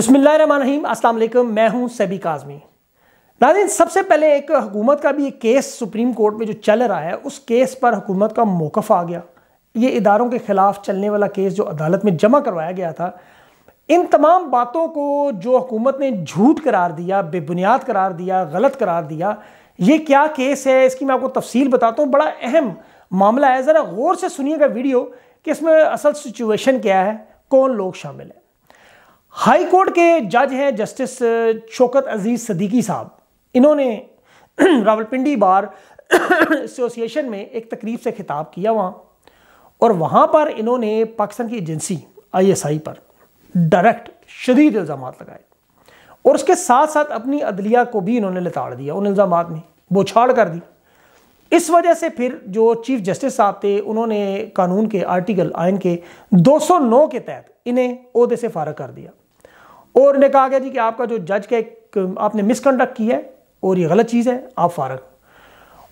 बिस्मिल्लाम अस्सलाम वालेकुम मैं हूं सैबी काजमी नाजिन सबसे पहले एक हुकूमत का भी एक केस सुप्रीम कोर्ट में जो चल रहा है उस केस पर हुकूमत का मौक़ आ गया ये इदारों के ख़िलाफ़ चलने वाला केस जो अदालत में जमा करवाया गया था इन तमाम बातों को जो हुकूमत ने झूठ करार दिया बेबुनियाद करार दिया गलत करार दिया ये क्या केस है इसकी मैं आपको तफसील बताता हूँ बड़ा अहम मामला है ज़रा गौर से सुनिएगा वीडियो कि इसमें असल सिचुएशन क्या है कौन लोग शामिल हैं हाई कोर्ट के जज हैं जस्टिस शोकत अजीज़ सदीकी साहब इन्होंने रावलपिंडी बार एसोसिएशन में एक तकरीब से खिताब किया वहाँ और वहाँ पर इन्होंने पाकिस्तान की एजेंसी आईएसआई पर डायरेक्ट शदीद इल्ज़ाम लगाए और उसके साथ साथ अपनी अदलिया को भी इन्होंने लताड़ दिया उन इल्ज़ाम में बोछाड़ कर दी इस वजह से फिर जो चीफ जस्टिस साहब थे उन्होंने कानून के आर्टिकल आयन के 209 के तहत इन्हें अहदे से फारग कर दिया और ने कहा गया जी कि आपका जो जज का एक आपने मिसकंडक्ट किया है और ये गलत चीज़ है आप फारग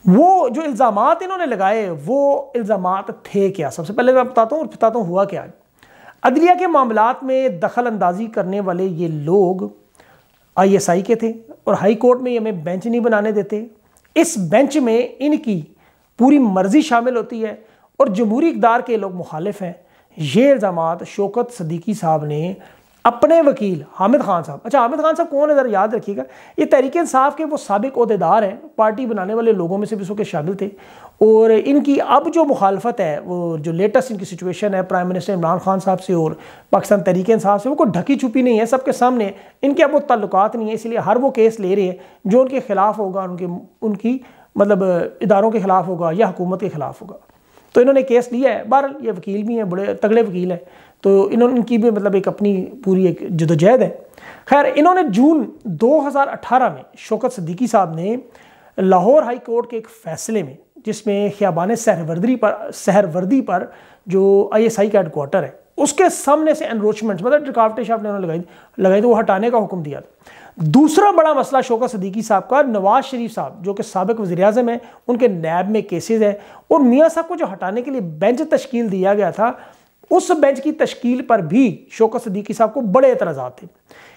वो जो इल्ज़ाम इन्होंने लगाए वो इल्ज़ाम थे क्या सबसे पहले मैं बताता हूँ और बताता हूँ हुआ क्या अदलिया के मामला में दखल अंदाजी करने वाले ये लोग आईएसआई के थे और हाई कोर्ट में ये हमें बेंच नहीं बनाने देते इस बेंच में इनकी पूरी मर्जी शामिल होती है और जमहूरी इकदार के लोग मुखालिफ हैं ये इल्ज़ाम शोकत सदीकी साहब ने अपने वकील हामिद खान साहब अच्छा हामिद खान साहब कौन है ज़रा याद रखिएगा ये तहरीक इंसाफ के वो सबक अहदेदार हैं पार्टी बनाने वाले लोगों में से भी उसके शामिल थे और इनकी अब जो मुखालफत है वो जो लेटेस्ट इनकी सिचुएशन है प्राइम मिनिस्टर इमरान खान साहब से और पाकिस्तान तरीके इंसाफ से वो कोई ढकी छुपी नहीं है सबके सामने इनके अब वो तल्लुकात नहीं है इसलिए हर वो केस ले रहे हैं जो उनके खिलाफ होगा उनके उनकी मतलब इदारों के खिलाफ होगा या हुकूमत के खिलाफ होगा तो इन्होंने केस लिया है बहरहाल ये वकील भी हैं बड़े तगड़े वकील हैं तो इन्होंने इनकी भी मतलब एक अपनी पूरी एक जदोजहद है खैर इन्होंने जून 2018 में शौकत सदीकी साहब ने लाहौर हाई कोर्ट के एक फैसले में जिसमें ख्याबान सहरवर्दी पर सहरवर्दी पर जो आईएसआई का हेडकोार्टर है उसके सामने से एनरोचमेंट मतलब रिकावटें शाह ने उन्होंने लगाई लगाई तो वो हटाने का हुक्म दिया था दूसरा बड़ा मसला शोका सदीकी साहब का नवाज शरीफ साहब जो कि सबक वजी अजम है उनके नैब में केसेज हैं और मियाँ साहब को जो हटाने के लिए बेंच तश्कील दिया गया था उस बेंच की तश्कील पर भी शोका सदीकी साहब को बड़े एतराज़ा थे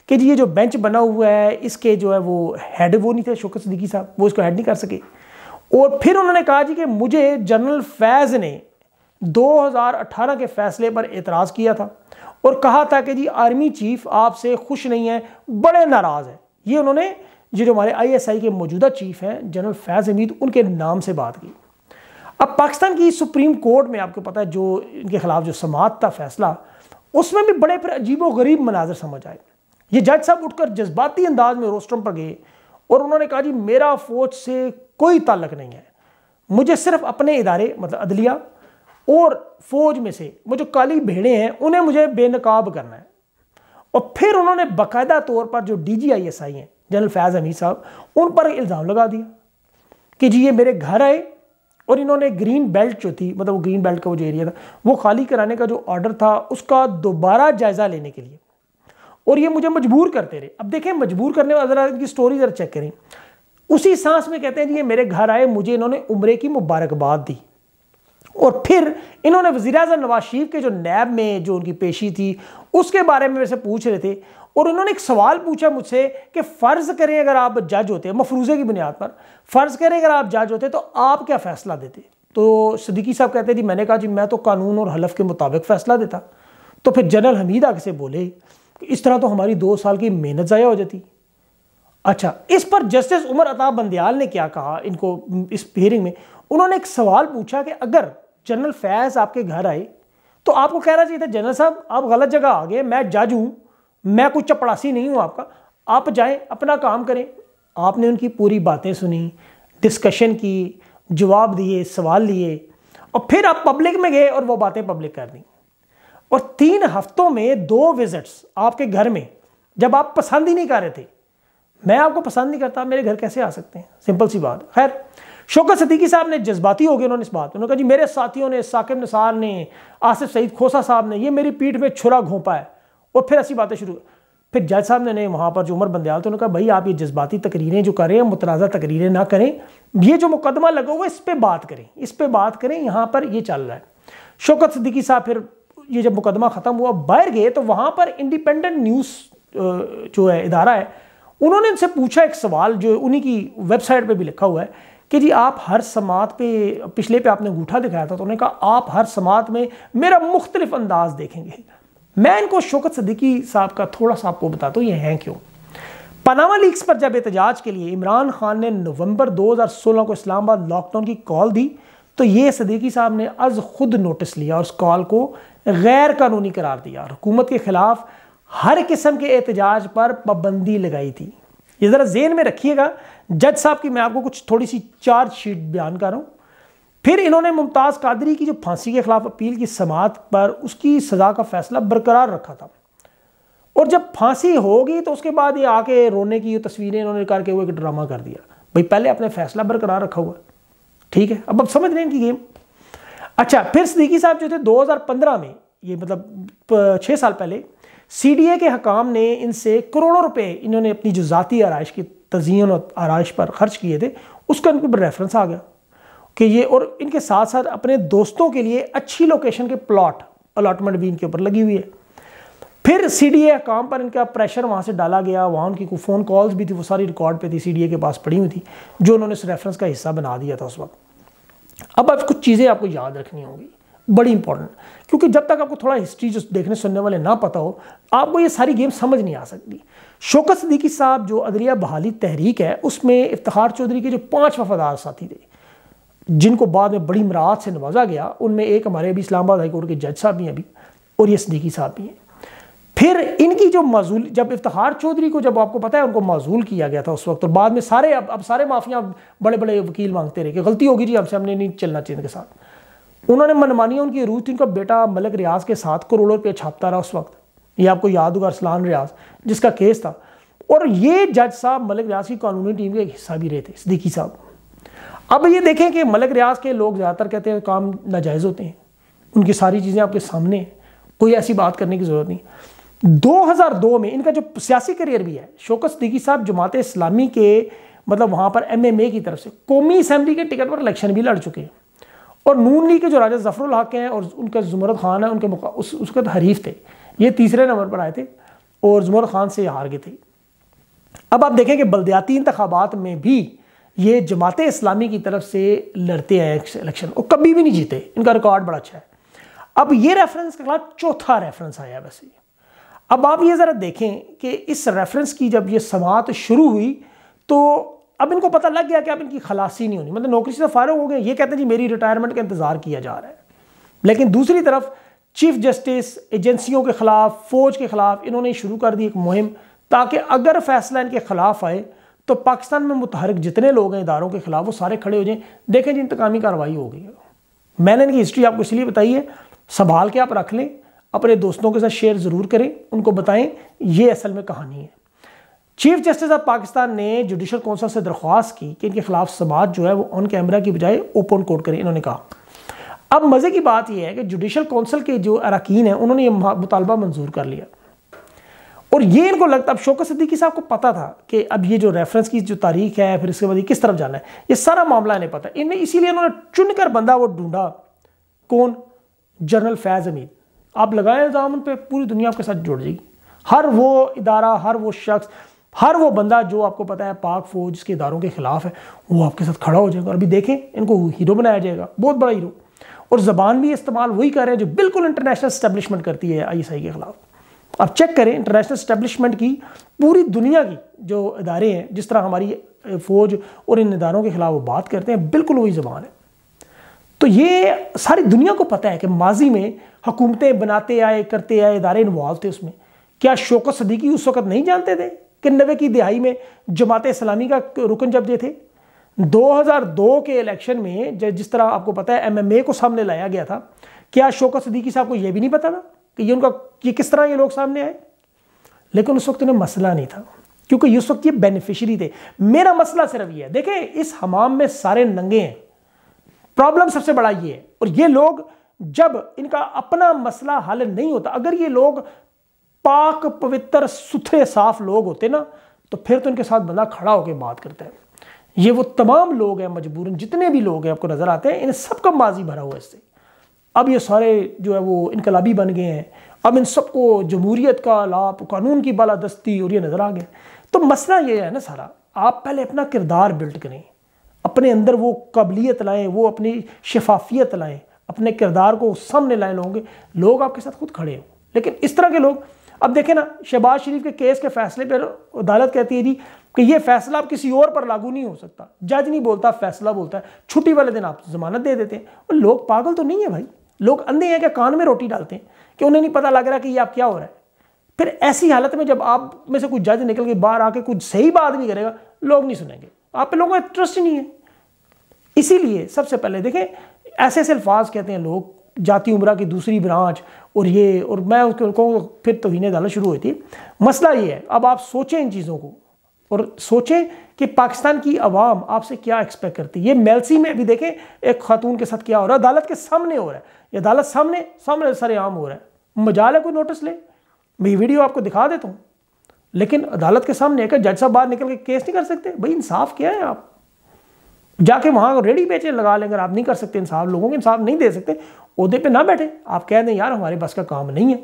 कि जी ये जो बेंच बना हुआ है इसके जो है वो हेड वो नहीं थे शोका सदीकी साहब वो इसको हेड नहीं कर सके और फिर उन्होंने कहा जी कि मुझे जनरल फैज़ ने 2018 के फैसले पर एतराज़ किया था और कहा था कि जी आर्मी चीफ आपसे खुश नहीं है बड़े नाराज़ हैं ये उन्होंने जो जो हमारे आईएसआई के मौजूदा चीफ हैं जनरल फैज़ हमीद उनके नाम से बात की अब पाकिस्तान की सुप्रीम कोर्ट में आपको पता है जो इनके खिलाफ जो समात था फैसला उसमें भी बड़े फिर अजीब गरीब मनाजर समझ आए ये जज साहब उठकर जज्बाती अंदाज में रोस्टम पर गए और उन्होंने कहा जी मेरा फौज से कोई ताल्लक नहीं है मुझे सिर्फ अपने इदारे मतलब अदलिया और फौज में से वो जो काली भेड़े हैं उन्हें मुझे बेनकाब करना है और फिर उन्होंने बाकायदा तौर पर जो D G I S I हैं जनरल फैज़ अमीर साहब उन पर इल्ज़ाम लगा दिया कि जी ये मेरे घर आए और इन्होंने ग्रीन बेल्ट जो थी मतलब वो ग्रीन बेल्ट का वो जो एरिया था वो खाली कराने का जो ऑर्डर था उसका दोबारा जायज़ा लेने के लिए और ये मुझे मजबूर करते रहे अब देखें मजबूर करने वाला ज़रा इनकी स्टोरी ज़रा चेक करें उसी सांस में कहते हैं जी ये मेरे घर आए मुझे इन्होंने उम्र की मुबारकबाद दी और फिर इन्होंने वज़ी अजम नवाज शरीफ के जो नैब में जो उनकी पेशी थी उसके बारे में मेरे से पूछ रहे थे और उन्होंने एक सवाल पूछा मुझसे कि फ़र्ज़ करें अगर आप जज होते मफरूज़े की बुनियाद पर फ़र्ज़ करें अगर आप जज होते तो आप क्या फ़ैसला देते तो सदीकी साहब कहते जी मैंने कहा जी मैं तो कानून और हलफ के मुताबिक फ़ैसला देता तो फिर जनरल हमीद आगे से बोले कि इस तरह तो हमारी दो साल की मेहनत ज़ाया हो जाती अच्छा इस पर जस्टिस उमर अताब बंदयाल ने क्या कहा इनको इस हियरिंग में उन्होंने एक सवाल पूछा कि अगर जनरल फैज आपके घर आए तो आपको कहना चाहिए था जनरल साहब आप गलत जगह आ गए मैं जज हूँ मैं कोई चपड़ासी नहीं हूँ आपका आप जाएं अपना काम करें आपने उनकी पूरी बातें सुनी डिस्कशन की जवाब दिए सवाल लिए और फिर आप पब्लिक में गए और वो बातें पब्लिक कर दी और तीन हफ्तों में दो विजिट्स आपके घर में जब आप पसंद ही नहीं कर रहे थे मैं आपको पसंद नहीं करता मेरे घर कैसे आ सकते हैं सिंपल सी बात खैर शोकत सदीकी साहब ने जज्बाती हो गए उन्होंने इस बात उन्होंने कहा जी मेरे साथियों ने साकिब निसार ने आसिफ सईद खोसा साहब ने ये मेरी पीठ में छुरा घोंपा है और फिर ऐसी बातें शुरू फिर जज साहब ने, नहीं वहाँ पर जो उमर बंदयाल थे उन्होंने कहा भाई आप ये जज्बाती तकरीरें जो करें मुतनाज़ा तकरीरें ना करें ये जो मुकदमा लगा हुआ है इस पर बात करें इस पर बात करें यहाँ पर ये चल रहा है शौकत सदीकी साहब फिर ये जब मुकदमा ख़त्म हुआ बाहर गए तो वहाँ पर इंडिपेंडेंट न्यूज़ जो है इदारा है उन्होंने इनसे पूछा एक सवाल जो उन्हीं की वेबसाइट पर भी लिखा हुआ है कि जी आप हर समात पे पिछले पे आपने अंगूठा दिखाया था तो उन्होंने कहा आप हर समात में मेरा मुख्तलिफ अंदाज देखेंगे मैं इनको शौकत सदीकी साहब का थोड़ा सा आपको बताता हूँ ये हैं क्यों पनामा लीक्स पर जब एहतजाज के लिए इमरान खान ने नवंबर 2016 को इस्लामाबाद लॉकडाउन की कॉल दी तो ये सदीकी साहब ने अज खुद नोटिस लिया और उस कॉल को गैर कानूनी करार दिया और हुकूमत के खिलाफ हर किस्म के एहतजाज पर पाबंदी लगाई थी ये ज़रा जेन में रखिएगा जज साहब की मैं आपको कुछ थोड़ी सी चार्जशीट बयान कर रहा हूँ फिर इन्होंने मुमताज़ कादरी की जो फांसी के खिलाफ अपील की समात पर उसकी सज़ा का फैसला बरकरार रखा था और जब फांसी होगी तो उसके बाद ये आके रोने की तस्वीरें इन्होंने करके वो एक ड्रामा कर दिया भाई पहले अपने फैसला बरकरार रखा हुआ ठीक है अब अब समझ रहे हैं कि गेम अच्छा फिर सदीकी साहब जो थे 2015 में ये मतलब छः साल पहले सीडीए के हकाम ने इनसे करोड़ों रुपए इन्होंने अपनी जो ज़ाती आरइश की तजीन और आरइश पर खर्च किए थे उसका इनके ऊपर रेफरेंस आ गया कि ये और इनके साथ साथ अपने दोस्तों के लिए अच्छी लोकेशन के प्लॉट अलाटमेंट भी इनके ऊपर लगी हुई है फिर सी डी ए काम पर इनका प्रेशर वहाँ से डाला गया वहाँ उनकी कोई फ़ोन कॉल्स भी थी वो सारी रिकॉर्ड पे थी सी डी ए के पास पड़ी हुई थी जो उन्होंने इस रेफरेंस का हिस्सा बना दिया था उस वक्त अब अब कुछ चीज़ें आपको याद रखनी होंगी बड़ी इंपॉर्टेंट क्योंकि जब तक आपको थोड़ा हिस्ट्री जो देखने सुनने वाले ना पता हो आपको ये सारी गेम समझ नहीं आ सकती शोकत सदीकी साहब जो अदलिया बहाली तहरीक है उसमें इफ्तार चौधरी के जो पाँच वफादार साथी थे जिनको बाद में बड़ी मराहत से नवाजा गया उनमें एक हमारे अभी इस्लामाबाद हाईकोर्ट के जज साहब भी हैं अभी और ये सदीकी साहब भी हैं फिर इनकी जो माजूल जब इफ्तार चौधरी को जब आपको पता है उनको माजूल किया गया था उस वक्त और बाद में सारे अब अब सारे माफिया बड़े बड़े वकील मांगते रहे कि गलती होगी जी हमसे हमने नहीं चलना चाहिए इनके साथ उन्होंने मनमानिया उनकी रूज थी उनका बेटा मलिक रियाज के साथ करोड़ों रुपये छापता रहा उस वक्त ये आपको याद होगा अरसलान रियाज जिसका केस था और ये जज साहब मलिक रियाज की कानूनी टीम के हिस्सा भी रहे थे सदीकी साहब अब ये देखें कि मलिक रियाज के लोग ज़्यादातर कहते हैं काम नाजायज़ होते हैं उनकी सारी चीज़ें आपके सामने हैं कोई ऐसी बात करने की ज़रूरत नहीं 2002 में इनका जो सियासी करियर भी है शोक सदीकी साहब जमात इस्लामी के मतलब वहाँ पर एमएमए की तरफ से कौमी असम्बली के टिकट पर इलेक्शन भी लड़ चुके हैं और नून लीग के जो राजा जफरुल हक हैं और उनका जुमरत खान है उनके उस उसके हरीफ थे ये तीसरे नंबर पर आए थे और जुमरत खान से हार गए थे अब आप देखें कि बलदयाती इंतबात में भी ये जमात इस्लामी की तरफ से लड़ते आए इलेक्शन और कभी भी नहीं जीते इनका रिकॉर्ड बड़ा अच्छा है अब ये रेफरेंस के खिलाफ चौथा रेफरेंस आया है वैसे अब आप ये ज़रा देखें कि इस रेफरेंस की जब ये समात शुरू हुई तो अब इनको पता लग गया कि अब इनकी खलासी नहीं होनी मतलब नौकरी से फारग हो गए ये कहते हैं जी मेरी रिटायरमेंट का इंतज़ार किया जा रहा है लेकिन दूसरी तरफ चीफ जस्टिस एजेंसियों के ख़िलाफ़ फ़ौज के ख़िलाफ़ इन्होंने शुरू कर दी एक मुहिम ताकि अगर फैसला इनके ख़िलाफ़ आए तो पाकिस्तान में मुतहरक जितने लोग हैं इदारों के ख़िलाफ़ वो सारे खड़े हो जाए देखें जी इंतकामी कार्रवाई हो गई मैंने इनकी हिस्ट्री आपको इसलिए बताई है संभाल के आप रख लें अपने दोस्तों के साथ शेयर ज़रूर करें उनको बताएं ये असल में कहानी है चीफ जस्टिस ऑफ पाकिस्तान ने जुडिशल काउंसिल से दरख्वास्त की कि इनके खिलाफ समाज जो है वो ऑन कैमरा की बजाय ओपन कोर्ट करें इन्होंने कहा अब मज़े की बात यह है कि जुडिशल काउंसिल के जो अरकान हैं उन्होंने ये मुतालबा मंजूर कर लिया और ये इनको लगता अब शोकत सिद्दीकी साहब को पता था कि अब ये जो रेफरेंस की जो तारीख है फिर इसके बाद ये किस तरफ जाना है ये सारा मामला इन्हें पता है इनमें इसीलिए इन्होंने चुनकर बंदा वो ढूंढा कौन जनरल फैज़ अमीर आप लगाए इल्ज़ाम उन पर पूरी दुनिया आपके साथ जुड़ जाएगी हर वो इदारा हर वो शख्स हर वो बंदा जो आपको पता है पाक फौज के इदारों के खिलाफ है वो आपके साथ खड़ा हो जाएगा और अभी देखें इनको हीरो बनाया जाएगा बहुत बड़ा हीरो और ज़बान भी इस्तेमाल वही कर रहे हैं जो बिल्कुल इंटरनेशनल स्टैब्लिशमेंट करती है आईएसआई के खिलाफ आप चेक करें इंटरनेशनल स्टैब्लिशमेंट की पूरी दुनिया की जो इदारे हैं जिस तरह हमारी फौज और इन इदारों के खिलाफ वो बात करते हैं बिल्कुल वही ज़बान है तो ये सारी दुनिया को पता है कि माजी में हुकूमतें बनाते आए करते आए इदारे इन्वॉल्व थे उसमें क्या शोकत सदीकी उस वक्त नहीं जानते थे कि नबे की दिहाई में जमात इस्लामी का रुकन जब जब्जे थे 2002 के इलेक्शन में जिस तरह आपको पता है एमएमए को सामने लाया गया था क्या शोकत सदीकी साहब को यह भी नहीं पता था कि ये उनका ये किस तरह ये लोग सामने आए लेकिन उस वक्त उन्हें मसला नहीं था क्योंकि उस वक्त ये बेनिफिशरी थे मेरा मसला सिर्फ ये है देखें इस हमाम में सारे नंगे हैं प्रॉब्लम सबसे बड़ा ये है और ये लोग जब इनका अपना मसला हल नहीं होता अगर ये लोग पाक पवित्र सुथरे साफ लोग होते ना तो फिर तो इनके साथ बंदा खड़ा होकर बात करता है ये वो तमाम लोग हैं मजबूरन जितने भी लोग हैं आपको नज़र आते हैं इन सब का माजी भरा हुआ है इससे अब ये सारे जो है वो इनकलाबी बन गए हैं अब इन सबको जमहूरीत का लाभ कानून की बालादस्ती और ये नज़र आ गए तो मसला ये है ना सारा आप पहले अपना किरदार बिल्ड करें अपने अंदर वो काबिलियत लाएँ वो अपनी शफाफियत लाएँ अपने किरदार को सामने लाए लोग लोग आपके साथ खुद खड़े हों लेकिन इस तरह के लोग अब देखें ना शहबाज शरीफ के केस के फैसले पर अदालत कहती है जी कि ये फैसला आप किसी और पर लागू नहीं हो सकता जज नहीं बोलता फैसला बोलता है छुट्टी वाले दिन आप जमानत दे देते हैं और लोग पागल तो नहीं है भाई लोग अंधे हैं कि कान में रोटी डालते हैं कि उन्हें नहीं पता लग रहा कि ये आप क्या हो रहा है फिर ऐसी हालत में जब आप में से कुछ जज निकल के बाहर आके कुछ सही बात भी करेगा लोग नहीं सुनेंगे आप पे लोगों का इंटरेस्ट नहीं है इसीलिए सबसे पहले देखें ऐसे ऐसे अल्फाज कहते हैं लोग जाती उम्र की दूसरी ब्रांच और ये और मैं उसको उनको फिर तोहने डालना शुरू हुई थी मसला ये है अब आप सोचें इन चीज़ों को और सोचें कि पाकिस्तान की आवाम आपसे क्या एक्सपेक्ट करती है ये मेलसी में भी देखें एक खातून के साथ क्या हो रहा है अदालत के सामने हो रहा है ये अदालत सामने सामने आम हो रहा है मजाल है कोई नोटिस ले मैं ये वीडियो आपको दिखा देता हूँ लेकिन अदालत के सामने एक जज साहब बाहर निकल के केस नहीं कर सकते भाई इंसाफ क्या है आप जाके वहाँ रेडी बेचे लगा लेंगे आप नहीं कर सकते इंसाफ लोगों को इंसाफ नहीं दे सकते उहदे पे ना बैठे आप कह दें यार हमारे बस का काम नहीं है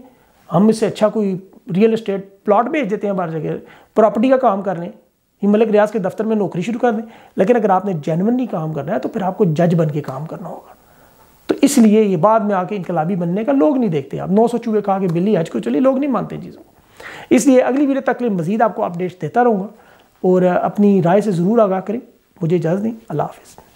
हम इससे अच्छा कोई रियल इस्टेट प्लॉट भेज देते हैं बाहर जगह प्रॉपर्टी का काम कर लें मलिक रियाज के दफ्तर में नौकरी शुरू कर दें लेकिन अगर आपने जेनवनली काम करना है तो फिर आपको जज बन के काम करना होगा तो इसलिए ये बाद में आके इनकलाबी बनने का लोग नहीं देखते आप नौ सौ चूहे खा के बिल्ली हज को चली लोग नहीं मानते चीज़ों को इसलिए अगली वीडियो तक के लिए मजीद आपको अपडेट्स देता रहूँगा और अपनी राय से ज़रूर आगाह करें मुझे इजाज़त दें अल्लाह हाफिज़